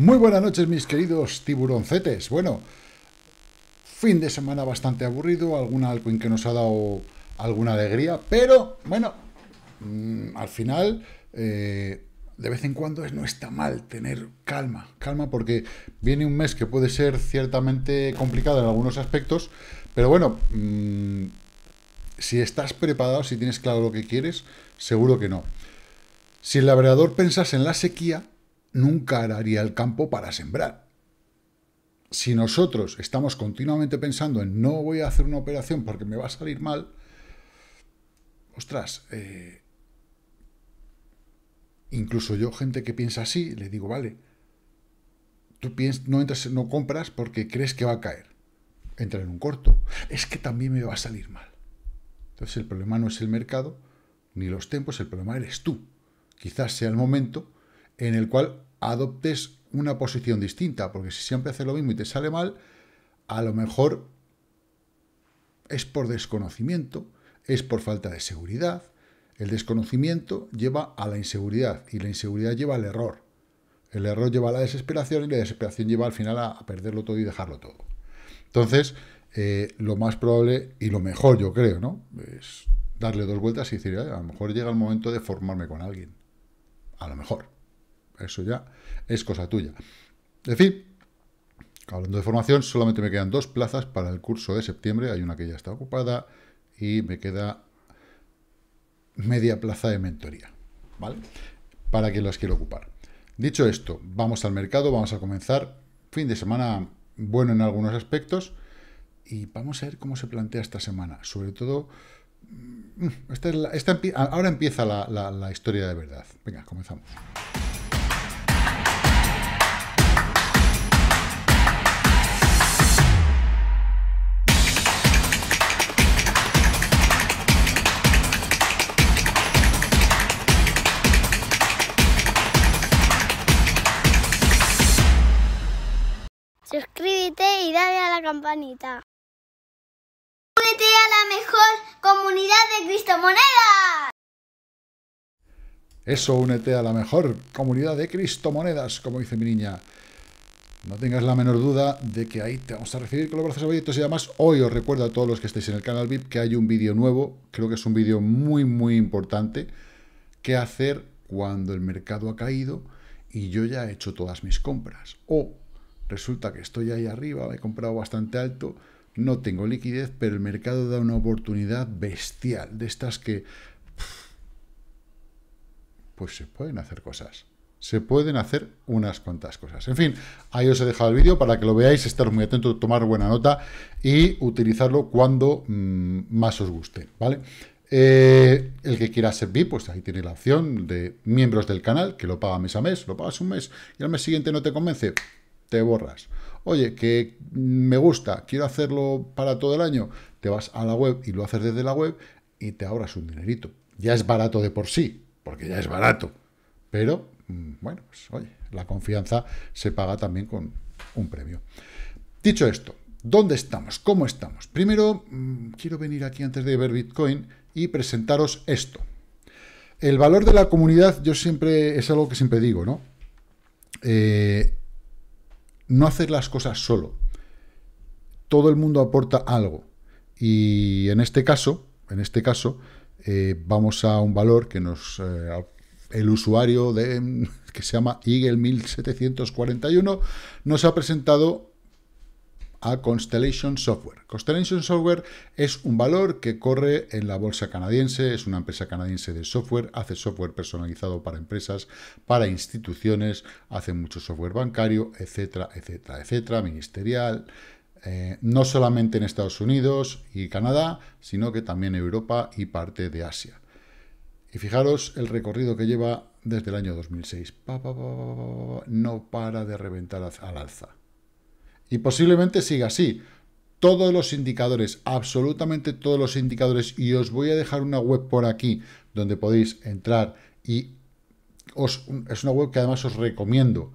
Muy buenas noches, mis queridos tiburoncetes. Bueno, fin de semana bastante aburrido, alguna en que nos ha dado alguna alegría, pero bueno, mm, al final, eh, de vez en cuando no está mal tener calma, calma porque viene un mes que puede ser ciertamente complicado en algunos aspectos, pero bueno, mm, si estás preparado, si tienes claro lo que quieres, seguro que no. Si el labrador pensas en la sequía, nunca haría el campo para sembrar. Si nosotros estamos continuamente pensando en no voy a hacer una operación porque me va a salir mal, ostras, eh, incluso yo, gente que piensa así, le digo, vale, tú piensas, no, entras, no compras porque crees que va a caer. Entra en un corto. Es que también me va a salir mal. Entonces el problema no es el mercado ni los tiempos, el problema eres tú. Quizás sea el momento en el cual adoptes una posición distinta, porque si siempre haces lo mismo y te sale mal, a lo mejor es por desconocimiento, es por falta de seguridad. El desconocimiento lleva a la inseguridad y la inseguridad lleva al error. El error lleva a la desesperación y la desesperación lleva al final a, perderlo todo y dejarlo todo. Entonces, eh, lo más probable y lo mejor, yo creo, ¿no? Es darle dos vueltas y decir, a lo mejor llega el momento de formarme con alguien. A lo mejor eso ya es cosa tuya. En fin, hablando de formación, solamente me quedan dos plazas para el curso de septiembre. Hay una que ya está ocupada y me queda media plaza de mentoría, ¿vale? Para que las quiero ocupar. Dicho esto, vamos al mercado, vamos a comenzar fin de semana bueno en algunos aspectos y vamos a ver cómo se plantea esta semana. Sobre todo, mm, ahora empieza la, la historia de verdad. Venga, comenzamos. Únete a la mejor comunidad de Cristomonedas. Eso, únete a la mejor comunidad de Cristomonedas, como dice mi niña. No tengas la menor duda de que ahí te vamos a recibir con los brazos abiertos y además hoy os recuerdo a todos los que estéis en el canal VIP que hay un vídeo nuevo, creo que es un vídeo muy muy importante, qué hacer cuando el mercado ha caído y yo ya he hecho todas mis compras o Resulta que estoy ahí arriba, he comprado bastante alto, no tengo liquidez, pero el mercado da una oportunidad bestial, de estas que... Pues se pueden hacer cosas. Se pueden hacer unas cuantas cosas. En fin, ahí os he dejado el vídeo para que lo veáis, estar muy atentos, tomar buena nota y utilizarlo cuando mm, más os guste, ¿vale? Eh, el que quiera ser VIP, pues ahí tiene la opción de miembros del canal, que lo paga mes a mes, lo pagas un mes y al mes siguiente no te convence, te borras. Oye, que me gusta, quiero hacerlo para todo el año, te vas a la web y lo haces desde la web y te ahorras un dinerito. Ya es barato de por sí, porque ya es barato. Pero, mm, bueno, pues oye, la confianza se paga también con un premio. Dicho esto, ¿dónde estamos? ¿Cómo estamos? Primero, mm, quiero venir aquí antes de ver Bitcoin y presentaros esto. El valor de la comunidad, yo siempre, es algo que siempre digo, ¿no? Eh, no hacer las cosas solo. Todo el mundo aporta algo. Y en este caso, en este caso, eh, vamos a un valor que nos. Eh, el usuario de, que se llama Eagle 1741 nos ha presentado a Constellation Software. Constellation Software es un valor que corre en la bolsa canadiense, es una empresa canadiense de software, hace software personalizado para empresas, para instituciones, hace mucho software bancario, etcétera, etcétera, etcétera, ministerial, eh, no solamente en Estados Unidos y Canadá, sino que también Europa y parte de Asia. Y fijaros el recorrido que lleva desde el año 2006. Pa, pa, no para de reventar al alza. Y posiblemente siga así. Todos los indicadores, absolutamente todos los indicadores, y os voy a dejar una web por aquí donde podéis entrar y os, es una web que además os recomiendo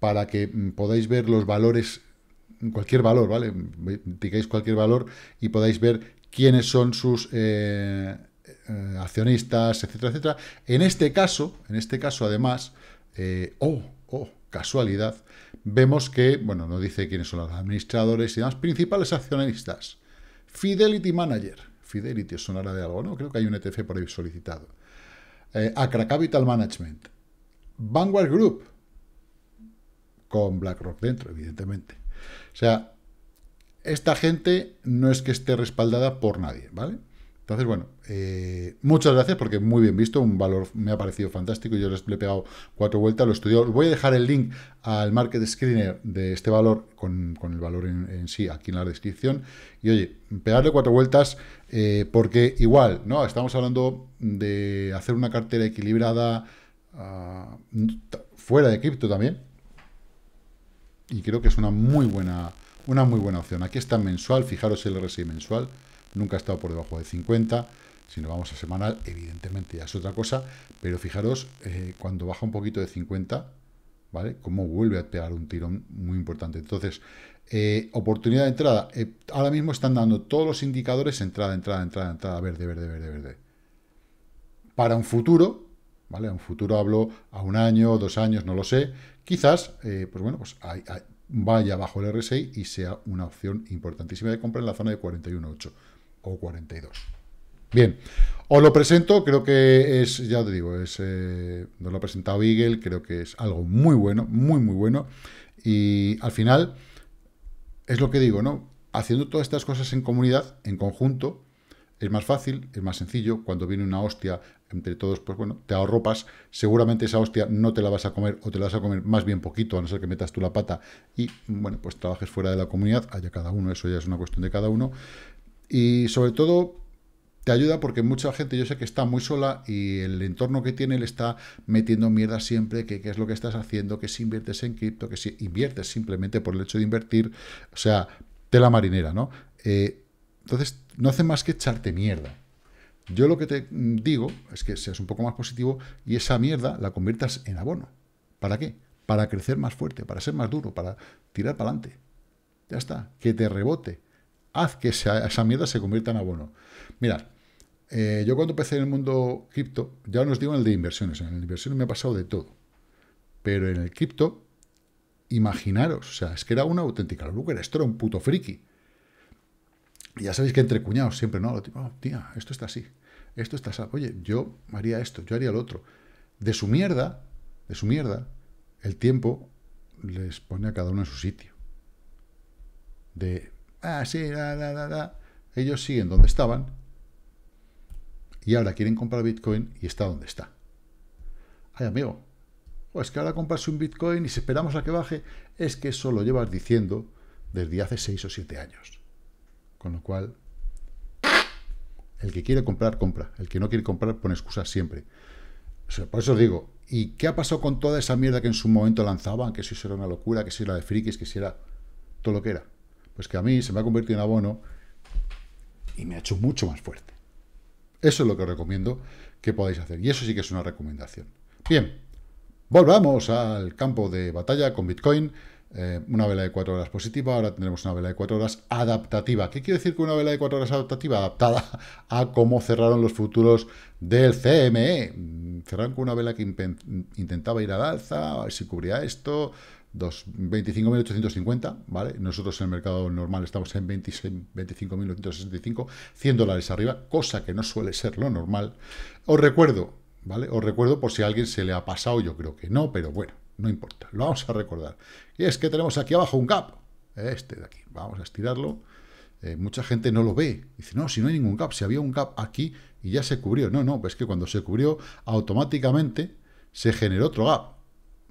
para que mm, podáis ver los valores, cualquier valor, ¿vale? Digáis cualquier valor y podáis ver quiénes son sus eh, eh, accionistas, etcétera, etcétera. En este caso, en este caso además, eh, oh, oh, casualidad, vemos que, bueno, no dice quiénes son los administradores y demás, principales accionistas. Fidelity Manager. Fidelity os sonará de algo, ¿no? Creo que hay un ETF por ahí solicitado. Eh, Acra Capital Management. Vanguard Group. Con BlackRock dentro, evidentemente. O sea, esta gente no es que esté respaldada por nadie, ¿vale? Entonces, bueno, eh, muchas gracias porque muy bien visto, un valor me ha parecido fantástico. Yo les le he pegado cuatro vueltas, lo estudiado. Voy a dejar el link al market screener de este valor con, el valor en, sí aquí en la descripción. Y oye, pegarle cuatro vueltas eh, porque igual, ¿no? Estamos hablando de hacer una cartera equilibrada ah, fuera de cripto también. Y creo que es una muy buena, una muy buena opción. Aquí está mensual, fijaros el RSI mensual nunca ha estado por debajo de 50, si nos vamos a semanal, evidentemente ya es otra cosa, pero fijaros, eh, cuando baja un poquito de 50, ¿vale? Cómo vuelve a pegar un tirón muy importante. Entonces, eh, oportunidad de entrada. Eh, ahora mismo están dando todos los indicadores entrada, entrada, entrada, entrada, verde, verde, verde, verde. Para un futuro, ¿vale? un futuro hablo a un año, dos años, no lo sé. Quizás, pues bueno, pues vaya bajo el RSI y sea una opción importantísima de compra en la zona de 41.8 o 42. Bien, os lo presento, creo que es, ya os digo, es, no eh, nos lo ha presentado Eagle, creo que es algo muy bueno, muy, muy bueno. Y al final, es lo que digo, ¿no? Haciendo todas estas cosas en comunidad, en conjunto, es más fácil, es más sencillo. Cuando viene una hostia entre todos, pues bueno, te ahorropas. Seguramente esa hostia no te la vas a comer o te la vas a comer más bien poquito, a no ser que metas tú la pata y, bueno, pues trabajes fuera de la comunidad, haya cada uno, eso ya es una cuestión de cada uno. Y sobre todo te ayuda porque mucha gente yo sé que está muy sola y el entorno que tiene le está metiendo mierda siempre, que qué es lo que estás haciendo, que si inviertes en cripto, que si inviertes simplemente por el hecho de invertir, o sea, tela marinera, ¿no? Eh, entonces, no hace más que echarte mierda. Yo lo que te digo es que seas un poco más positivo y esa mierda la conviertas en abono. ¿Para qué? Para crecer más fuerte, para ser más duro, para tirar para adelante. Ya está, que te rebote, haz que esa, mierda se convierta en abono. Mirad, eh, yo cuando empecé en el mundo cripto, ya no os digo en el de inversiones, en el de inversiones me ha pasado de todo. Pero en el cripto, imaginaros, o sea, es que era una auténtica locura, esto era un puto friki. Y ya sabéis que entre cuñados siempre, no, oh, tía, esto está así, esto está así, oye, yo haría esto, yo haría lo otro. De su mierda, de su mierda, el tiempo les pone a cada uno en su sitio. De ah, sí, la, la, la, la. Ellos siguen donde estaban y ahora quieren comprar Bitcoin y está donde está. Ay, amigo, pues que ahora compras un Bitcoin y si esperamos a que baje, es que eso lo llevas diciendo desde hace 6 o 7 años. Con lo cual, el que quiere comprar, compra. El que no quiere comprar, pone excusas siempre. por eso os digo, ¿y qué ha pasado con toda esa mierda que en su momento lanzaban? Que si eso era una locura, que si era de frikis, que si era todo lo que era pues que a mí se me ha convertido en abono y me ha hecho mucho más fuerte. Eso es lo que os recomiendo que podáis hacer. Y eso sí que es una recomendación. Bien, volvamos al campo de batalla con Bitcoin. Eh, una vela de 4 horas positiva, ahora tendremos una vela de cuatro horas adaptativa. ¿Qué quiere decir que una vela de cuatro horas adaptativa? Adaptada a cómo cerraron los futuros del CME. Mm, cerraron con una vela que intentaba ir al alza, a ver si cubría esto, 25.850, ¿vale? Nosotros en el mercado normal estamos en 25.965, 100 dólares arriba, cosa que no suele ser lo normal. Os recuerdo, ¿vale? Os recuerdo por si a alguien se le ha pasado, yo creo que no, pero bueno, no importa, lo vamos a recordar. Y es que tenemos aquí abajo un gap, este de aquí, vamos a estirarlo. Eh, mucha gente no lo ve. Dice, no, si no hay ningún gap, si había un gap aquí y ya se cubrió. No, no, es que cuando se cubrió, automáticamente se generó otro gap.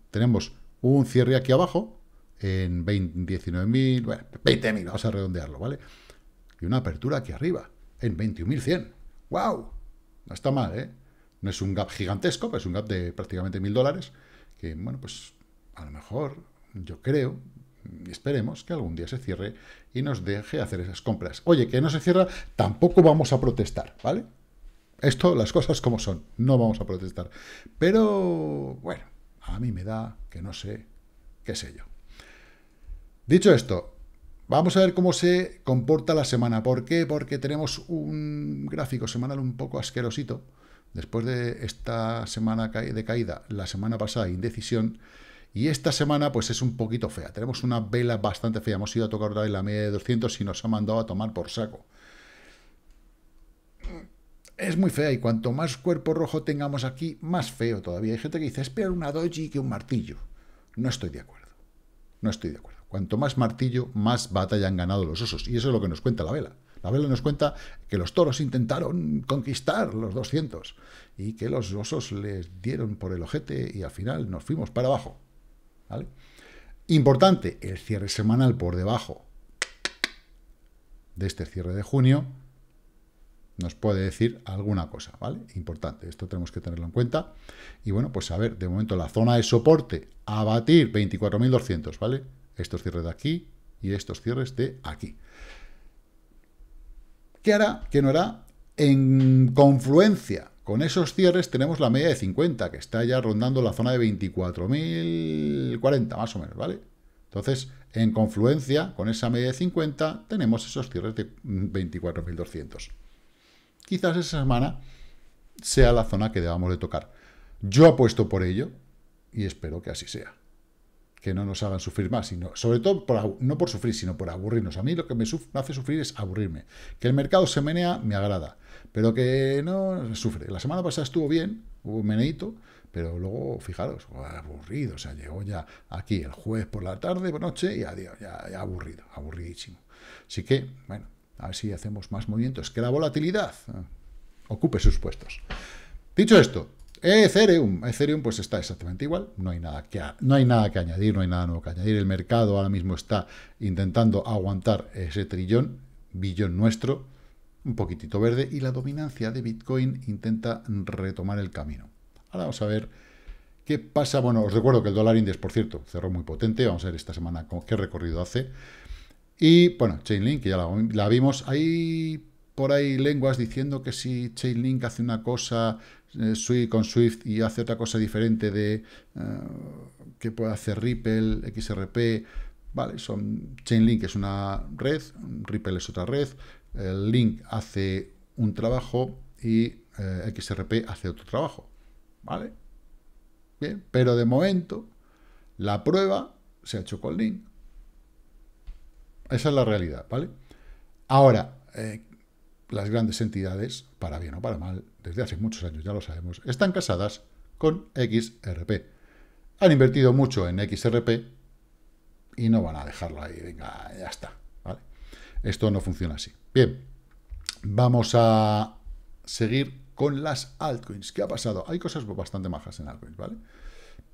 Tenemos un cierre aquí abajo en 19.000, bueno, 20.000, vamos a redondearlo, ¿vale? Y una apertura aquí arriba en 21.100. ¡Wow! No está mal, ¿eh? No es un gap gigantesco, es un gap de prácticamente 1.000 dólares, que, bueno, pues a lo mejor, yo creo, y esperemos que algún día se cierre y nos deje hacer esas compras. Oye, que no se cierra, tampoco vamos a protestar, ¿vale? Esto, las cosas como son, no vamos a protestar. Pero, bueno, a mí me da, que no sé, qué sé yo. Dicho esto, vamos a ver cómo se comporta la semana. ¿Por qué? Porque tenemos un gráfico semanal un poco asquerosito. Después de esta semana de caída, la semana pasada indecisión, y esta semana pues es un poquito fea. Tenemos una vela bastante fea. Hemos ido a tocar otra vez la media de 200 y nos ha mandado a tomar por saco es muy fea y cuanto más cuerpo rojo tengamos aquí, más feo todavía. Hay gente que dice, es peor una doji que un martillo. No estoy de acuerdo. No estoy de acuerdo. Cuanto más martillo, más batalla han ganado los osos. Y eso es lo que nos cuenta la vela. La vela nos cuenta que los toros intentaron conquistar los 200 y que los osos les dieron por el ojete y al final nos fuimos para abajo. ¿Vale? Importante, el cierre semanal por debajo de este cierre de junio nos puede decir alguna cosa, ¿vale? Importante, esto tenemos que tenerlo en cuenta. Y bueno, pues a ver, de momento la zona de soporte a batir 24.200, ¿vale? Estos cierres de aquí y estos cierres de aquí. ¿Qué hará? ¿Qué no hará? En confluencia con esos cierres tenemos la media de 50, que está ya rondando la zona de 24.040, más o menos, ¿vale? Entonces, en confluencia con esa media de 50, tenemos esos cierres de 24.200 quizás esa semana sea la zona que debamos de tocar. Yo apuesto por ello y espero que así sea. Que no nos hagan sufrir más, sino, sobre todo no por sufrir, sino por aburrirnos. A mí lo que me, hace sufrir es aburrirme. Que el mercado se menea, me agrada, pero que no sufre. La semana pasada estuvo bien, hubo un meneito, pero luego, fijaros, aburrido. O sea, llegó ya aquí el jueves por la tarde, por noche, y adiós, ya aburrido, aburridísimo. Así que, bueno, a ver si hacemos más movimientos. Que la volatilidad ah, ocupe sus puestos. Dicho esto, Ethereum. Ethereum pues está exactamente igual. No hay, nada que, no hay nada que añadir, no hay nada nuevo que añadir. El mercado ahora mismo está intentando aguantar ese trillón, billón nuestro, un poquitito verde, y la dominancia de Bitcoin intenta retomar el camino. Ahora vamos a ver qué pasa. Bueno, os recuerdo que el dólar index, por cierto, cerró muy potente. Vamos a ver esta semana qué recorrido hace. Y bueno, Chainlink, ya la, vimos. Hay por ahí lenguas diciendo que si Chainlink hace una cosa eh, con Swift y hace otra cosa diferente de eh, que puede hacer Ripple, XRP. Vale, son Chainlink es una red, Ripple es otra red, el eh, Link hace un trabajo y XRP hace otro trabajo. ¿Vale? Bien, pero de momento la prueba se ha hecho con Link. Esa es la realidad, ¿vale? Ahora, eh, las grandes entidades, para bien o para mal, desde hace muchos años ya lo sabemos, están casadas con XRP. Han invertido mucho en XRP y no van a dejarlo ahí, venga, ya está. ¿vale? Esto no funciona así. Bien, vamos a seguir con las altcoins. ¿Qué ha pasado? Hay cosas bastante majas en altcoins, ¿vale?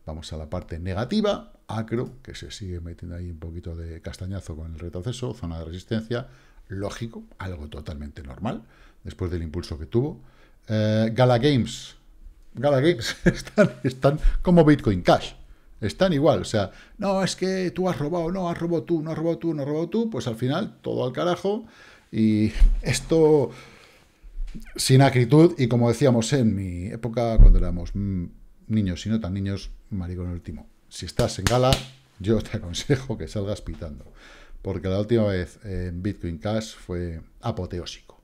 Vamos a la parte negativa, acro, que se sigue metiendo ahí un poquito de castañazo con el retroceso, zona de resistencia, lógico, algo totalmente normal, después del impulso que tuvo. Eh, Gala Games, Gala Games están, como Bitcoin Cash, están igual, o sea, no, es que tú has robado, no, has robado tú, no has robado tú, no has robado tú, pues al final todo al carajo y esto sin acritud y como decíamos en mi época cuando éramos... Mm, niños y no tan niños, maricón último. Si estás en gala, yo te aconsejo que salgas pitando. Porque la última vez en Bitcoin Cash fue apoteósico.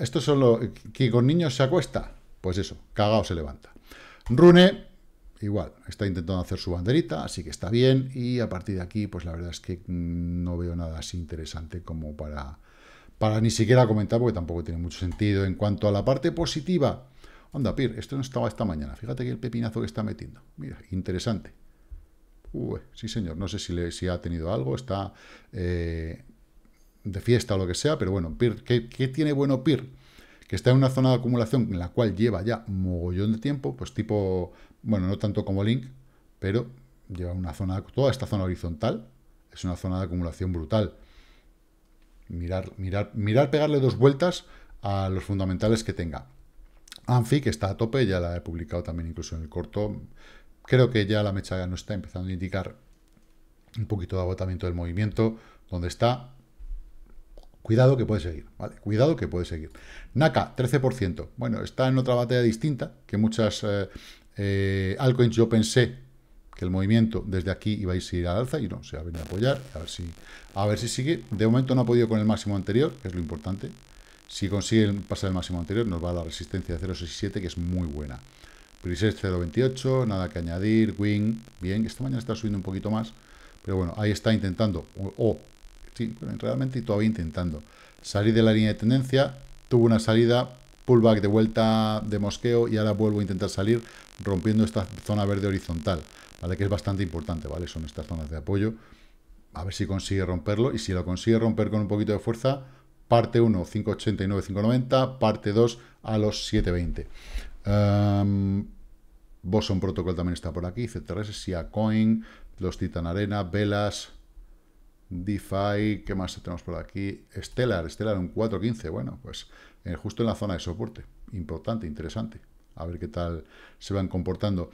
Esto solo que con niños se acuesta. Pues eso, cagao se levanta. Rune, igual, está intentando hacer su banderita, así que está bien. Y a partir de aquí, pues la verdad es que no veo nada así interesante como para, para ni siquiera comentar, porque tampoco tiene mucho sentido. En cuanto a la parte positiva, Anda, Pir, esto no estaba esta mañana. Fíjate qué el pepinazo que está metiendo. Mira, interesante. sí, señor. No sé si, le, si ha tenido algo, está eh, de fiesta o lo que sea, pero bueno, Pir, ¿qué, ¿qué, tiene bueno Pir? Que está en una zona de acumulación en la cual lleva ya mogollón de tiempo, pues tipo, bueno, no tanto como Link, pero lleva una zona, toda esta zona horizontal es una zona de acumulación brutal. Mirar, mirar, mirar pegarle dos vueltas a los fundamentales que tenga. Anfi, que está a tope, ya la he publicado también incluso en el corto. Creo que ya la mecha no está empezando a indicar un poquito de agotamiento del movimiento, donde está. Cuidado que puede seguir, ¿vale? Cuidado que puede seguir. Naka, 13%. Bueno, está en otra batalla distinta, que muchas eh, eh, altcoins yo pensé que el movimiento desde aquí iba a ir al alza y no, se ha a a apoyar, a ver si, a ver si sigue. De momento no ha podido con el máximo anterior, que es lo importante. Si consiguen pasar el máximo anterior, nos va a la resistencia de 0.67, que es muy buena. Preset 0.28, nada que añadir. Wing, bien. Esta mañana está subiendo un poquito más. Pero bueno, ahí está intentando. O, sí, realmente todavía intentando. Salir de la línea de tendencia. Tuvo una salida, pullback de vuelta de mosqueo. Y ahora vuelvo a intentar salir rompiendo esta zona verde horizontal. ¿Vale? Que es bastante importante, ¿vale? Son estas zonas de apoyo. A ver si consigue romperlo. Y si lo consigue romper con un poquito de fuerza, parte 1, 589, 590, parte 2 a los 720. Em, Boson Protocol también está por aquí, CTRS, SIA Coin, los Titan Arena, Velas, DeFi, ¿qué más tenemos por aquí? Stellar, Stellar un 415, bueno, pues eh, justo en la zona de soporte, importante, interesante, a ver qué tal se van comportando.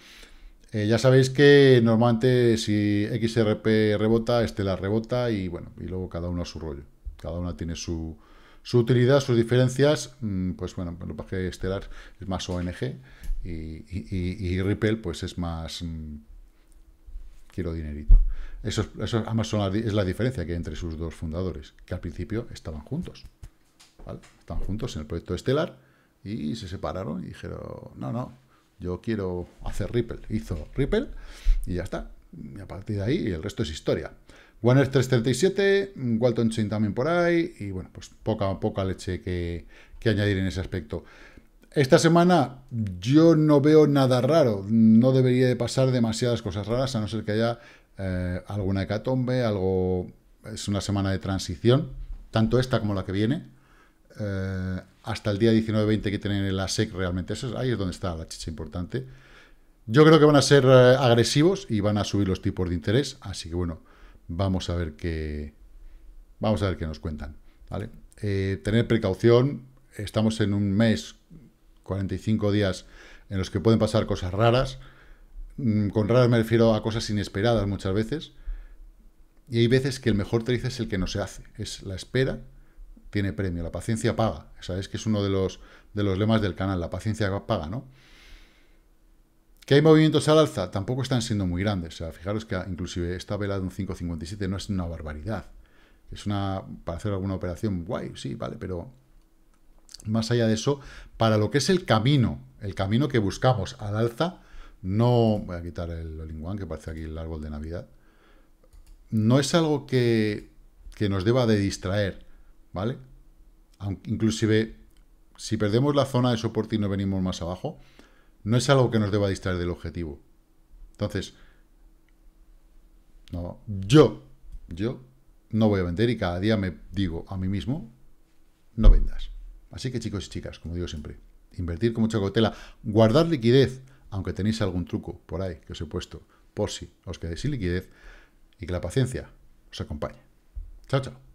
Eh, ya sabéis que normalmente si XRP rebota, Stellar rebota y bueno, y luego cada uno a su rollo, cada una tiene su, su utilidad, sus diferencias, mm, pues bueno, lo que Estelar es más ONG y, Ripple pues es más mm, quiero dinerito. Eso, es, eso además es la diferencia que hay entre sus dos fundadores, que al principio estaban juntos. ¿vale? Estaban juntos en el proyecto Stellar y se separaron y dijeron, no, no, yo quiero hacer Ripple. Hizo Ripple y ya está. Y a partir de ahí el resto es historia. Warner 337, Walton Chain también por ahí, y bueno, pues poca, poca leche que, añadir en ese aspecto. Esta semana yo no veo nada raro, no debería de pasar demasiadas cosas raras, a no ser que haya eh, alguna hecatombe, algo... Es una semana de transición, tanto esta como la que viene. Eh, hasta el día 19-20 que tienen la SEC realmente, eso ahí es donde está la chicha importante. Yo creo que van a ser eh, agresivos y van a subir los tipos de interés, así que bueno, Vamos a ver qué, vamos a ver qué nos cuentan. ¿vale? Eh, tener precaución, estamos en un mes, 45 días, en los que pueden pasar cosas raras. Mm, con raras me refiero a cosas inesperadas muchas veces. Y hay veces que el mejor trade es el que no se hace. Es la espera, tiene premio, la paciencia paga. Sabes que es uno de los, de los lemas del canal, la paciencia paga, ¿no? ¿Que hay movimientos al alza? Tampoco están siendo muy grandes. O sea, fijaros que inclusive esta vela de un 5.57 no es una barbaridad. Es una, para hacer alguna operación, guay, sí, vale, pero más allá de eso, para lo que es el camino, el camino que buscamos al alza, no, voy a quitar el linguan que parece aquí el árbol de Navidad, no es algo que, que nos deba de distraer, ¿vale? inclusive, si perdemos la zona de soporte y nos venimos más abajo, no es algo que nos deba distraer del objetivo. Entonces, no, yo, yo no voy a vender y cada día me digo a mí mismo, no vendas. Así que chicos y chicas, como digo siempre, invertir con mucha cautela, guardar liquidez, aunque tenéis algún truco por ahí que os he puesto, por si os quedáis sin liquidez, y que la paciencia os acompañe. Chao, chao.